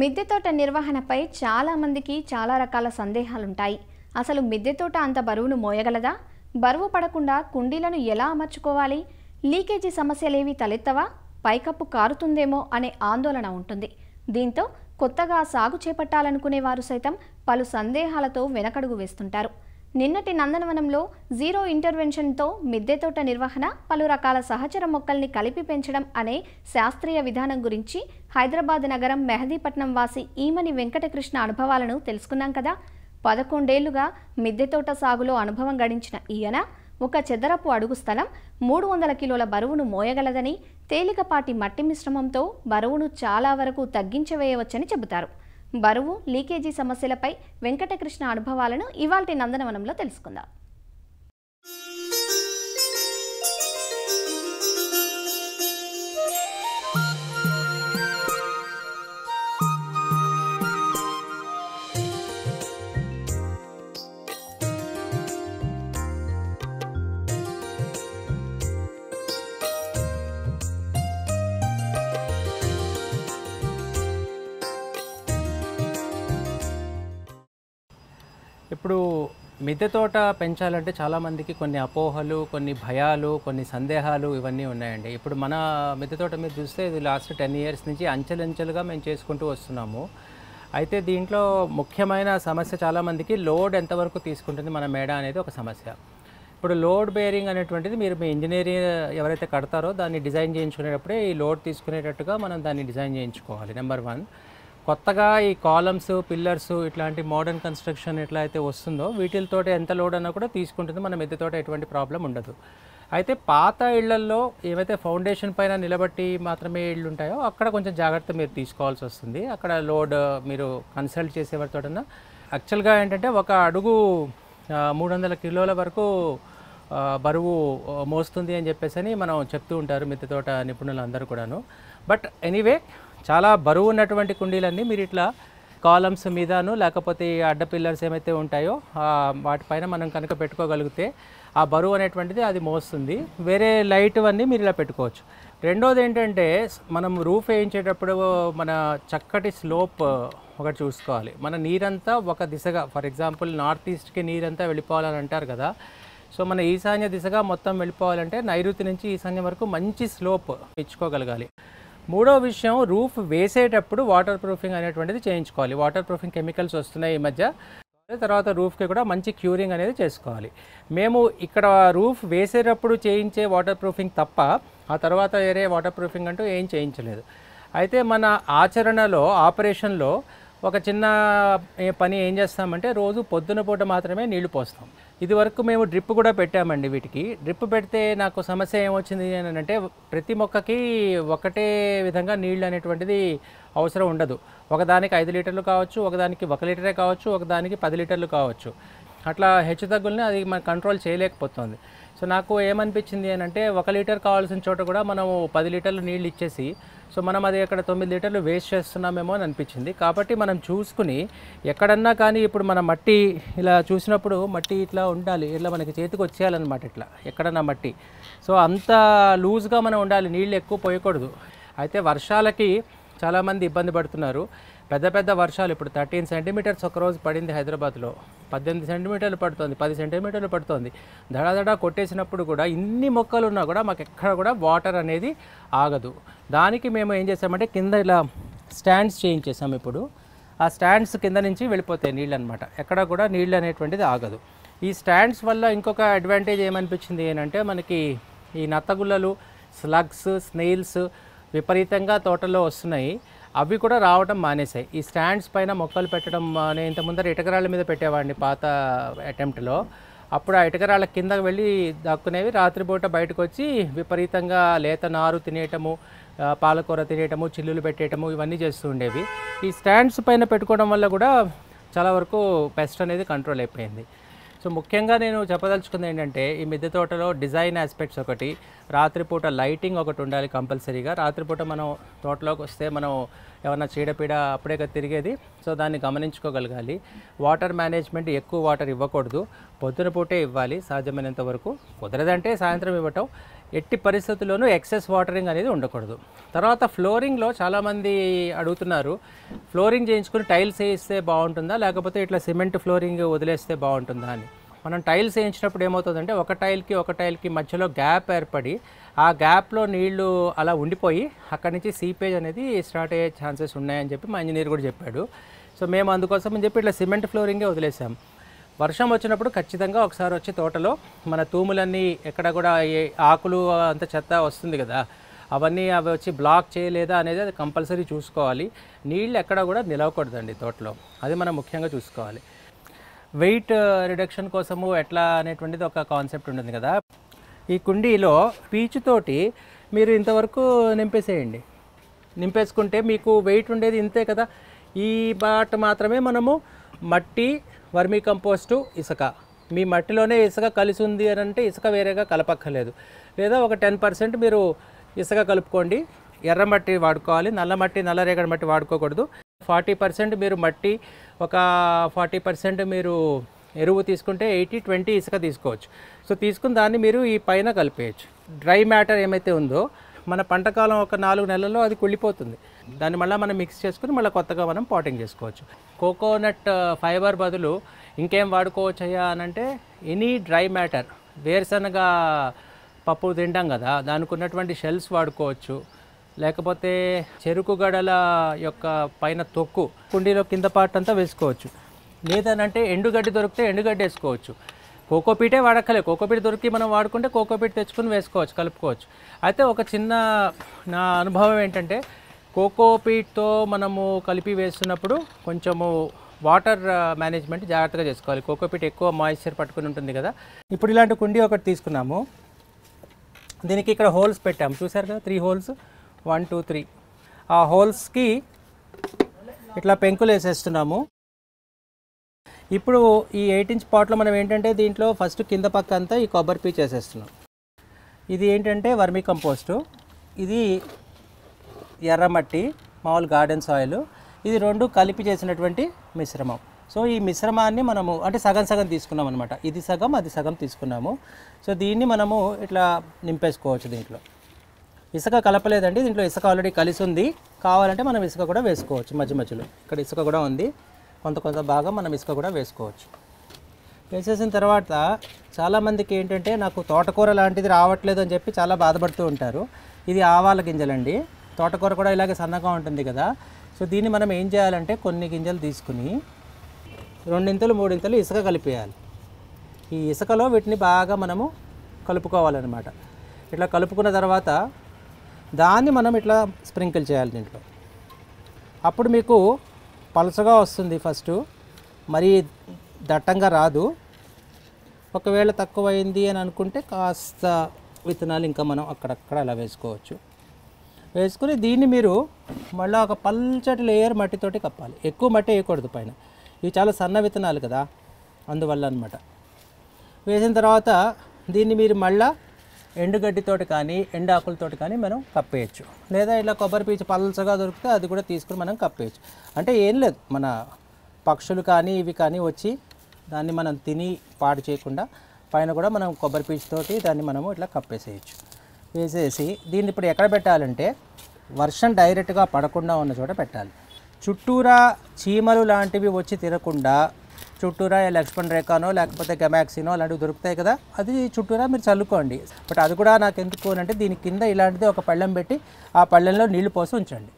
మిద్దె తోట నిర్వహణపై చాలామందికి చాలా రకాల సందేహాలుంటాయి అసలు మిద్దె తోట అంత బరువును మోయగలదా బరువు పడకుండా కుండీలను ఎలా అమర్చుకోవాలి లీకేజీ సమస్యలేవి తలెత్తవా పైకప్పు కారుతుందేమో అనే ఆందోళన ఉంటుంది దీంతో కొత్తగా సాగు చేపట్టాలనుకునే వారు సైతం పలు సందేహాలతో వెనకడుగు వేస్తుంటారు నిన్నటి నందనవనంలో జీరో ఇంటర్వెన్షన్తో మిద్దె తోట నిర్వహణ పలు రకాల సహచర మొక్కల్ని కలిపి పెంచడం అనే శాస్త్రీయ విధానం గురించి హైదరాబాద్ నగరం మెహదీపట్నం వాసి ఈమని వెంకటకృష్ణ అనుభవాలను తెలుసుకున్నాం కదా పదకొండేళ్లుగా మిద్దె తోట సాగులో అనుభవం గడించిన ఈయన ఒక చెదరపు అడుగు స్థలం మూడు వందల కిలోల బరువును మోయగలదని తేలికపాటి మట్టి మిశ్రమంతో బరువును చాలా వరకు తగ్గించవేయవచ్చని చెబుతారు బరువు లీకేజీ సమస్యలపై వెంకటకృష్ణ అనుభవాలను ఇవాల్టి నందనవనంలో తెలుసుకుందాం ఇప్పుడు మిద్దె తోట పెంచాలంటే చాలామందికి కొన్ని అపోహలు కొన్ని భయాలు కొన్ని సందేహాలు ఇవన్నీ ఉన్నాయండి ఇప్పుడు మన మిద్దె తోట మీద చూస్తే ఇది లాస్ట్ టెన్ ఇయర్స్ నుంచి అంచెలంచెలుగా మేము చేసుకుంటూ వస్తున్నాము అయితే దీంట్లో ముఖ్యమైన సమస్య చాలామందికి లోడ్ ఎంతవరకు తీసుకుంటుంది మన మేడ అనేది ఒక సమస్య ఇప్పుడు లోడ్ బేరింగ్ అనేటువంటిది మీరు మీ ఇంజనీరింగ్ ఎవరైతే కడతారో దాన్ని డిజైన్ చేయించుకునేటప్పుడే ఈ లోడ్ తీసుకునేటట్టుగా మనం దాన్ని డిజైన్ చేయించుకోవాలి నెంబర్ వన్ కొత్తగా ఈ కాలమ్స్ పిల్లర్స్ ఇట్లాంటి మోడర్న్ కన్స్ట్రక్షన్ ఎట్లా అయితే వస్తుందో వీటితో ఎంత లోడ్ అన్నా కూడా తీసుకుంటుంది మన మెద్దతోట ఎటువంటి ప్రాబ్లం ఉండదు అయితే పాత ఇళ్లల్లో ఏవైతే ఫౌండేషన్ పైన నిలబట్టి మాత్రమే ఇళ్ళు ఉంటాయో అక్కడ కొంచెం జాగ్రత్త మీరు తీసుకోవాల్సి వస్తుంది అక్కడ లోడ్ మీరు కన్సల్ట్ చేసేవారితోటన్నా యాక్చువల్గా ఏంటంటే ఒక అడుగు మూడు వందల కిలోల వరకు బరువు మోస్తుంది అని చెప్పేసి అని మనం చెప్తూ ఉంటారు మిత్రతోట నిపుణులు అందరూ కూడాను బట్ ఎనీవే చాలా బరువు ఉన్నటువంటి కుండీలన్నీ మీరు ఇట్లా కాలమ్స్ మీదను లేకపోతే అడ్డ పిల్లర్స్ ఏమైతే ఉంటాయో వాటిపైన మనం కనుక పెట్టుకోగలిగితే ఆ బరువు అనేటువంటిది అది మోస్తుంది వేరే లైట్ అన్నీ మీరు ఇలా పెట్టుకోవచ్చు రెండోది ఏంటంటే మనం రూఫ్ వేయించేటప్పుడు మన చక్కటి స్లోప్ ఒకటి చూసుకోవాలి మన నీరంతా ఒక దిశగా ఫర్ ఎగ్జాంపుల్ నార్త్ ఈస్ట్కి నీరంతా వెళ్ళిపోవాలని అంటారు కదా సో మన ఈశాన్య దిశగా మొత్తం వెళ్ళిపోవాలంటే నైరుతి నుంచి ఈశాన్యం వరకు మంచి స్లోప్ ఇచ్చుకోగలగాలి మూడో విషయం రూఫ్ వేసేటప్పుడు వాటర్ ప్రూఫింగ్ అనేటువంటిది చేయించుకోవాలి వాటర్ ప్రూఫింగ్ కెమికల్స్ వస్తున్నాయి ఈ మధ్య తర్వాత రూఫ్కి కూడా మంచి క్యూరింగ్ అనేది చేసుకోవాలి మేము ఇక్కడ రూఫ్ వేసేటప్పుడు చేయించే వాటర్ ప్రూఫింగ్ తప్ప ఆ తర్వాత వేరే వాటర్ ప్రూఫింగ్ అంటూ ఏం చేయించలేదు అయితే మన ఆచరణలో ఆపరేషన్లో ఒక చిన్న పని ఏం చేస్తామంటే రోజు పొద్దున పూట మాత్రమే నీళ్లు పోస్తాం ఇది వరకు మేము డ్రిప్ కూడా పెట్టామండి వీటికి డ్రిప్ పెడితే నాకు సమస్య ఏమొచ్చింది అని అంటే ప్రతి మొక్కకి ఒకటే విధంగా నీళ్ళు అనేటువంటిది అవసరం ఉండదు ఒకదానికి ఐదు లీటర్లు కావచ్చు ఒకదానికి ఒక లీటరే కావచ్చు ఒకదానికి పది లీటర్లు కావచ్చు అట్లా హెచ్చు అది మనం కంట్రోల్ చేయలేకపోతుంది సో నాకు ఏమనిపించింది అని అంటే ఒక లీటర్ కావాల్సిన చోట కూడా మనం పది లీటర్లు నీళ్ళు ఇచ్చేసి సో మనం అది అక్కడ తొమ్మిది లీటర్లు వేస్ట్ చేస్తున్నామేమో అని అనిపించింది కాబట్టి మనం చూసుకుని ఎక్కడన్నా కానీ ఇప్పుడు మన మట్టి ఇలా చూసినప్పుడు మట్టి ఇట్లా ఉండాలి ఇట్లా మనకి చేతికి వచ్చేయాలన్నమాట ఇట్లా ఎక్కడన్నా మట్టి సో అంత లూజ్గా మనం ఉండాలి నీళ్ళు ఎక్కువ పోయకూడదు అయితే వర్షాలకి చాలామంది ఇబ్బంది పడుతున్నారు పెద్ద పెద్ద వర్షాలు ఇప్పుడు థర్టీన్ సెంటీమీటర్స్ ఒకరోజు పడింది హైదరాబాద్లో పద్దెనిమిది సెంటీమీటర్లు పడుతుంది పది సెంటీమీటర్లు పడుతుంది దడదడా కొట్టేసినప్పుడు కూడా ఇన్ని మొక్కలు ఉన్నా కూడా మాకు ఎక్కడ కూడా వాటర్ అనేది ఆగదు దానికి మేము ఏం చేసామంటే కింద ఇలా స్టాండ్స్ చేయించేసాం ఇప్పుడు ఆ స్టాండ్స్ కింద నుంచి వెళ్ళిపోతాయి నీళ్ళు అనమాట ఎక్కడ కూడా నీళ్ళు అనేటువంటిది ఆగదు ఈ స్టాండ్స్ వల్ల ఇంకొక అడ్వాంటేజ్ ఏమనిపించింది ఏంటంటే మనకి ఈ నత్తగుల్లలు స్లగ్స్ స్నేల్స్ విపరీతంగా తోటలో వస్తున్నాయి అవి కూడా రావడం మానేసాయి ఈ స్టాండ్స్ పైన మొక్కలు పెట్టడం నేను ఇంత ముందర ఇటకరాళ్ళ మీద పెట్టేవాడిని పాత అటెంప్ట్లో అప్పుడు ఆ ఇటకరాళ్ళ కిందకు వెళ్ళి దాక్కునేవి రాత్రిపూట బయటకు వచ్చి విపరీతంగా లేత నారు తినేయటము పాలకూర తినేయటము చిల్లులు పెట్టేయటము ఇవన్నీ చేస్తూ ఉండేవి ఈ స్టాండ్స్ పైన పెట్టుకోవడం వల్ల కూడా చాలా వరకు పెస్ట్ అనేది కంట్రోల్ అయిపోయింది సో ముఖ్యంగా నేను చెప్పదలుచుకుంది ఏంటంటే ఈ మిద్దె తోటలో డిజైన్ ఆస్పెక్ట్స్ ఒకటి రాత్రిపూట లైటింగ్ ఒకటి ఉండాలి కంపల్సరీగా రాత్రిపూట మనం తోటలోకి వస్తే మనం ఏమన్నా చీడపీడ అప్పుడే తిరిగేది సో దాన్ని గమనించుకోగలగాలి వాటర్ మేనేజ్మెంట్ ఎక్కువ వాటర్ ఇవ్వకూడదు పొద్దున పూటే ఇవ్వాలి సాధ్యమైనంత వరకు కుదరదంటే సాయంత్రం ఇవ్వటం ఎట్టి పరిస్థితుల్లోనూ ఎక్సెస్ వాటరింగ్ అనేది ఉండకూడదు తర్వాత ఫ్లోరింగ్లో చాలామంది అడుగుతున్నారు ఫ్లోరింగ్ చేయించుకుని టైల్స్ వేయిస్తే బాగుంటుందా లేకపోతే ఇట్లా సిమెంట్ ఫ్లోరింగ్ వదిలేస్తే బాగుంటుందా అని మనం టైల్స్ వేయించినప్పుడు ఏమవుతుందంటే ఒక టైల్కి ఒక టైల్కి మధ్యలో గ్యాప్ ఏర్పడి ఆ గ్యాప్లో నీళ్లు అలా ఉండిపోయి అక్కడి నుంచి సీపేజ్ అనేది స్టార్ట్ అయ్యే ఛాన్సెస్ ఉన్నాయని చెప్పి మా ఇంజనీర్ కూడా చెప్పాడు సో మేము అందుకోసం అని చెప్పి ఇట్లా సిమెంట్ ఫ్లోరింగే వదిలేసాం వర్షం వచ్చినప్పుడు ఖచ్చితంగా ఒకసారి వచ్చి తోటలో మన తూములన్నీ ఎక్కడ కూడా ఆకులు అంత చెత్త వస్తుంది కదా అవన్నీ అవి వచ్చి బ్లాక్ చేయలేదా అనేది అది కంపల్సరీ చూసుకోవాలి నీళ్ళు ఎక్కడ కూడా నిలవకూడదండి తోటలో అది మనం ముఖ్యంగా చూసుకోవాలి వెయిట్ రిడక్షన్ కోసము ఎట్లా అనేటువంటిది ఒక కాన్సెప్ట్ ఉంటుంది కదా ఈ కుండీలో పీచుతోటి మీరు ఇంతవరకు నింపేసేయండి నింపేసుకుంటే మీకు వెయిట్ ఉండేది ఇంతే కదా ఈ బాట మాత్రమే మనము మట్టి వర్మీ కంపోస్టు ఇసుక మీ మట్టిలోనే ఇసుక కలిసి ఉంది అని అంటే ఇసుక వేరేగా కలపక్కర్లేదు లేదా ఒక టెన్ పర్సెంట్ మీరు ఇసుక కలుపుకోండి ఎర్ర మట్టి వాడుకోవాలి నల్ల మట్టి నల్ల రేగడి మట్టి వాడుకోకూడదు ఫార్టీ పర్సెంట్ మీరు మట్టి ఒక ఫార్టీ పర్సెంట్ మీరు ఎరువు తీసుకుంటే ఎయిటీ ట్వంటీ ఇసుక తీసుకోవచ్చు సో తీసుకున్న దాన్ని మీరు ఈ పైన కలిపేయచ్చు డ్రై మ్యాటర్ ఏమైతే ఉందో మన పంట కాలం ఒక నాలుగు నెలల్లో అది కుళ్ళిపోతుంది దాన్ని మళ్ళీ మనం మిక్స్ చేసుకుని మళ్ళీ కొత్తగా మనం పాటింగ్ చేసుకోవచ్చు కోకోనట్ ఫైబర్ uh, బదులు ఇంకేం వాడుకోవచ్చు అయ్యా అంటే ఎనీ డ్రై మ్యాటర్ వేరుశనగ పప్పు తింటాం కదా దానికి ఉన్నటువంటి షెల్స్ వాడుకోవచ్చు లేకపోతే చెరుకు గడల యొక్క పైన తొక్కు కుండీలో కింద పార్ట్ అంతా వేసుకోవచ్చు లేదనంటే ఎండుగడ్డి దొరికితే ఎండుగడ్డి వేసుకోవచ్చు కోకోపీటే వాడక్కలే కోకోపీట్ దొరికి మనం వాడుకుంటే కోకోపీట్ తెచ్చుకుని వేసుకోవచ్చు కలుపుకోవచ్చు అయితే ఒక చిన్న నా అనుభవం ఏంటంటే కోకోపీట్తో మనము కలిపి వేస్తున్నప్పుడు కొంచెము వాటర్ మేనేజ్మెంట్ జాగ్రత్తగా చేసుకోవాలి కోకోపీట్ ఎక్కువ మాయిశ్చర్ పట్టుకుని ఉంటుంది కదా ఇప్పుడు ఇలాంటి కుండీ ఒకటి తీసుకున్నాము దీనికి ఇక్కడ హోల్స్ పెట్టాము చూసారు కదా three holes one two three ఆ హోల్స్కి ఇట్లా పెంకులు వేసేస్తున్నాము ఇప్పుడు ఈ ఎయిట్ ఇంచ్ పాట్లో మనం ఏంటంటే దీంట్లో ఫస్ట్ కింద పక్క అంతా ఈ కొబ్బరి పీచ్ వేసేస్తున్నాం ఇది ఏంటంటే వర్మీ కంపోస్టు ఇది ఎర్రమట్టి మామూలు గార్డెన్ సాయిల్ ఇది రెండు కలిపి చేసినటువంటి మిశ్రమం సో ఈ మిశ్రమాన్ని మనము అంటే సగం సగం తీసుకున్నాం అనమాట ఇది సగం అది సగం తీసుకున్నాము సో దీన్ని మనము ఇట్లా నింపేసుకోవచ్చు దీంట్లో ఇసుక కలపలేదండి దీంట్లో ఇసుక ఆల్రెడీ కలిసి ఉంది కావాలంటే మనం ఇసుక కూడా వేసుకోవచ్చు మధ్య మధ్యలో ఇక్కడ ఇసుక కూడా ఉంది కొంత కొంత భాగం మనం ఇసుక కూడా వేసుకోవచ్చు వేసేసిన తర్వాత చాలామందికి ఏంటంటే నాకు తోటకూర లాంటిది రావట్లేదు అని చెప్పి చాలా బాధపడుతూ ఉంటారు ఇది ఆవాల గింజలండి తోటకూర కూడా ఇలాగే సన్నగా ఉంటుంది కదా సో దీన్ని మనం ఏం చేయాలంటే కొన్ని గింజలు తీసుకుని రెండింతలు మూడింతలు ఇసుక కలిపేయాలి ఈ ఇసుకలో వీటిని బాగా మనము కలుపుకోవాలన్నమాట ఇట్లా కలుపుకున్న తర్వాత దాన్ని మనం ఇట్లా స్ప్రింకిల్ చేయాలి దీంట్లో అప్పుడు మీకు పలుసగా వస్తుంది ఫస్ట్ మరీ దట్టంగా రాదు ఒకవేళ తక్కువ అయింది అని అనుకుంటే కాస్త విత్తనాలు ఇంకా మనం అక్కడక్కడ అలా వేసుకోవచ్చు వేసుకుని దీన్ని మీరు మళ్ళీ ఒక పల్చటి లేయర్ మట్టితోటి కప్పాలి ఎక్కువ మట్టి వేయకూడదు పైన ఇవి చాలా సన్న విత్తనాలు కదా అందువల్ల అనమాట వేసిన తర్వాత దీన్ని మీరు మళ్ళీ ఎండుగడ్డితోటి కానీ ఎండు ఆకులతోటి కానీ మనం కప్పేయచ్చు లేదా ఇలా కొబ్బరి పీచు పలసగా దొరికితే అది కూడా తీసుకుని మనం కప్పేయచ్చు అంటే ఏం లేదు మన పక్షులు కానీ ఇవి కానీ వచ్చి దాన్ని మనం తిని పాడు చేయకుండా పైన కూడా మనం కొబ్బరి పీచుతోటి దాన్ని మనము ఇట్లా కప్పేసేయచ్చు వేసేసి దీన్ని ఇప్పుడు ఎక్కడ పెట్టాలంటే వర్షం డైరెక్ట్గా పడకుండా ఉన్న చోట పెట్టాలి చుట్టూరా చీమలు లాంటివి వచ్చి తిరగకుండా చుట్టూరా లక్ష్మణ్ రేఖానో లేకపోతే గెమాక్సినో అలాంటివి దొరుకుతాయి కదా అది చుట్టూరా మీరు చల్లుకోండి బట్ అది కూడా నాకు ఎందుకు అంటే దీని కింద ఇలాంటిది ఒక పళ్ళెం పెట్టి ఆ పళ్ళెంలో నీళ్లు పోసి ఉంచండి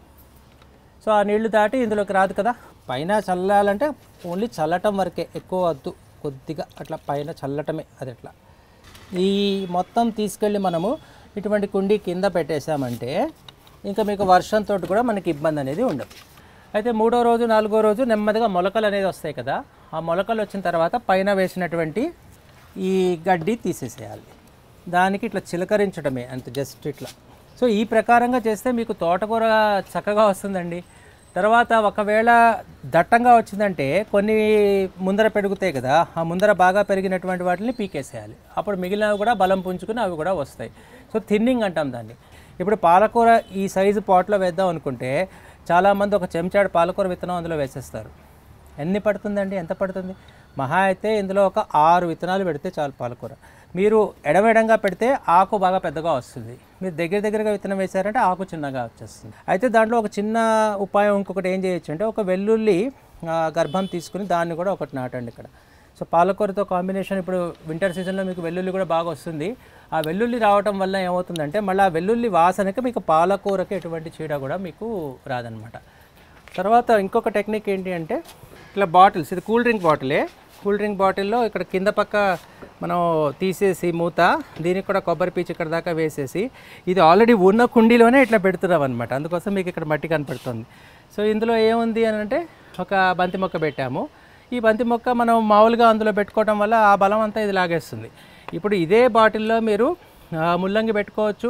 సో ఆ నీళ్లు దాటి ఇందులోకి రాదు కదా పైన చల్లాలంటే ఓన్లీ చల్లటం వరకే ఎక్కువ వద్దు కొద్దిగా అట్లా పైన చల్లటమే అది అట్లా ఈ మొత్తం తీసుకెళ్ళి మనము ఇటువంటి కుండీ కింద పెట్టేశామంటే ఇంకా మీకు వర్షంతో కూడా మనకి ఇబ్బంది అనేది ఉండదు అయితే మూడో రోజు నాలుగో రోజు నెమ్మదిగా మొలకలు అనేది వస్తాయి కదా ఆ మొలకలు వచ్చిన తర్వాత పైన వేసినటువంటి ఈ గడ్డి తీసేసేయాలి దానికి ఇట్లా చిలకరించడమే అంత జస్ట్ ఇట్లా సో ఈ ప్రకారంగా చేస్తే మీకు తోటకూర చక్కగా వస్తుందండి తర్వాత ఒకవేళ దట్టంగా వచ్చిందంటే కొన్ని ముందర పెరుగుతాయి కదా ఆ ముందర బాగా పెరిగినటువంటి వాటిని పీకేసేయాలి అప్పుడు మిగిలినవి కూడా బలం పుంజుకుని అవి కూడా వస్తాయి సో థిన్నింగ్ అంటాం దాన్ని ఇప్పుడు పాలకూర ఈ సైజు పాట్లో వేద్దాం అనుకుంటే చాలామంది ఒక చెంచాడు పాలకూర విత్తనం అందులో వేసేస్తారు ఎన్ని పడుతుందండి ఎంత పడుతుంది మహా అయితే ఇందులో ఒక ఆరు విత్తనాలు పెడితే చాలు పాలకూర మీరు ఎడమెడంగా పెడితే ఆకు బాగా పెద్దగా వస్తుంది మీరు దగ్గర దగ్గరగా విత్తనం వేశారంటే ఆకు చిన్నగా వచ్చేస్తుంది అయితే దాంట్లో ఒక చిన్న ఉపాయం ఇంకొకటి ఏం చేయొచ్చు అంటే ఒక వెల్లుల్లి గర్భం తీసుకుని దాన్ని కూడా ఒకటి నాటండి ఇక్కడ సో పాలకూరతో కాంబినేషన్ ఇప్పుడు వింటర్ సీజన్లో మీకు వెల్లుల్లి కూడా బాగా వస్తుంది ఆ వెల్లుల్లి రావటం వల్ల ఏమవుతుందంటే మళ్ళీ ఆ వెల్లుల్లి వాసనకి మీకు పాలకూరకి ఎటువంటి చీడ కూడా మీకు రాదనమాట తర్వాత ఇంకొక టెక్నిక్ ఏంటి అంటే ఇట్లా బాటిల్స్ ఇది కూల్ డ్రింక్ బాటిలే కూల్ డ్రింక్ బాటిల్లో ఇక్కడ కింద పక్క మనం తీసేసి మూత దీనికి కూడా కొబ్బరి పీచు ఇక్కడ దాకా వేసేసి ఇది ఆల్రెడీ ఉన్న కుండీలోనే ఇట్లా పెడుతున్నాం అనమాట అందుకోసం మీకు ఇక్కడ మట్టి కనపడుతుంది సో ఇందులో ఏముంది అని అంటే ఒక బంతి మొక్క పెట్టాము ఈ బంతి మొక్క మనం మామూలుగా అందులో పెట్టుకోవడం వల్ల ఆ బలం అంతా ఇది లాగేస్తుంది ఇప్పుడు ఇదే బాటిల్లో మీరు ముల్లంగి పెట్టుకోవచ్చు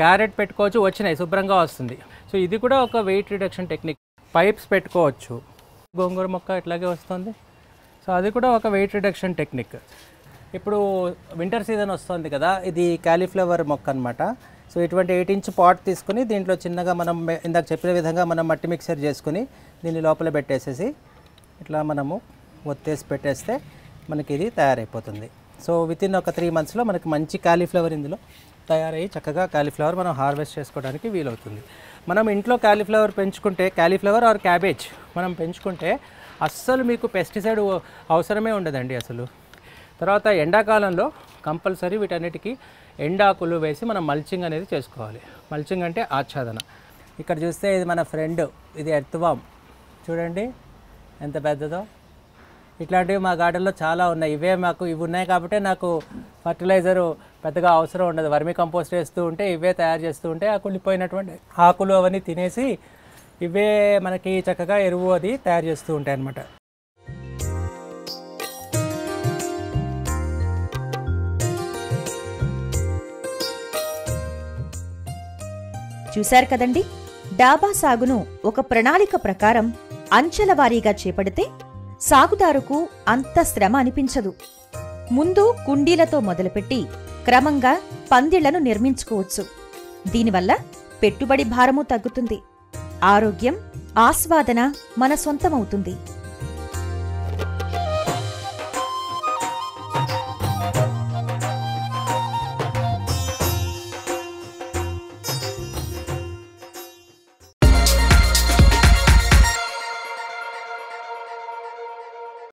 క్యారెట్ పెట్టుకోవచ్చు వచ్చినాయి శుభ్రంగా వస్తుంది సో ఇది కూడా ఒక వెయిట్ రిడక్షన్ టెక్నిక్ పైప్స్ పెట్టుకోవచ్చు గోంగూర మొక్క ఇట్లాగే వస్తుంది సో అది కూడా ఒక వెయిట్ రిడక్షన్ టెక్నిక్ ఇప్పుడు వింటర్ సీజన్ వస్తుంది కదా ఇది క్యాలీఫ్లవర్ మొక్క అనమాట సో ఇటువంటి ఎయిట్ ఇంచ్ పాట్ తీసుకుని దీంట్లో చిన్నగా మనం ఇందాక చెప్పిన విధంగా మనం మట్టి మిక్సర్ చేసుకుని దీన్ని లోపల పెట్టేసేసి ఇట్లా మనము ఒత్తేసి పెట్టేస్తే మనకి ఇది తయారైపోతుంది సో విత్ ఇన్ ఒక త్రీ మంత్స్లో మనకి మంచి కాలీఫ్లవర్ ఇందులో తయారయ్యి చక్కగా కాలీఫ్లవర్ మనం హార్వెస్ట్ చేసుకోవడానికి వీలవుతుంది మనం ఇంట్లో కాలీఫ్లవర్ పెంచుకుంటే కాలీఫ్లవర్ ఆర్ క్యాబేజ్ మనం పెంచుకుంటే అస్సలు మీకు పెస్టిసైడ్ అవసరమే ఉండదండి అసలు తర్వాత ఎండాకాలంలో కంపల్సరీ వీటన్నిటికీ ఎండాకులు వేసి మనం మల్చింగ్ అనేది చేసుకోవాలి మల్చింగ్ అంటే ఆచ్ఛాదన ఇక్కడ చూస్తే ఇది మన ఫ్రెండ్ ఇది ఎర్త్వామ్ చూడండి ఎంత పెద్దదో ఇట్లాంటివి మా గార్డెన్లో చాలా ఉన్నాయి ఇవే మాకు ఇవి ఉన్నాయి కాబట్టి నాకు ఫర్టిలైజరు పెద్దగా అవసరం ఉండదు వర్మీ కంపోస్ట్ వేస్తూ ఉంటే ఇవే తయారు చేస్తూ ఉంటే ఆ కుళ్ళిపోయినటువంటి ఆకులు అవన్నీ తినేసి ఇవే మనకి చక్కగా ఎరువు అది తయారు చేస్తూ ఉంటాయి అన్నమాట చూశారు కదండి డాబా సాగును ఒక ప్రణాళిక ప్రకారం అంచెల వారీగా చేపడితే సాగుదారుకు అంత శ్రమ అనిపించదు ముందు కుండీలతో మొదలుపెట్టి క్రమంగా పందిళ్లను నిర్మించుకోవచ్చు దీనివల్ల పెట్టుబడి భారము తగ్గుతుంది ఆరోగ్యం ఆస్వాదన మన సొంతమవుతుంది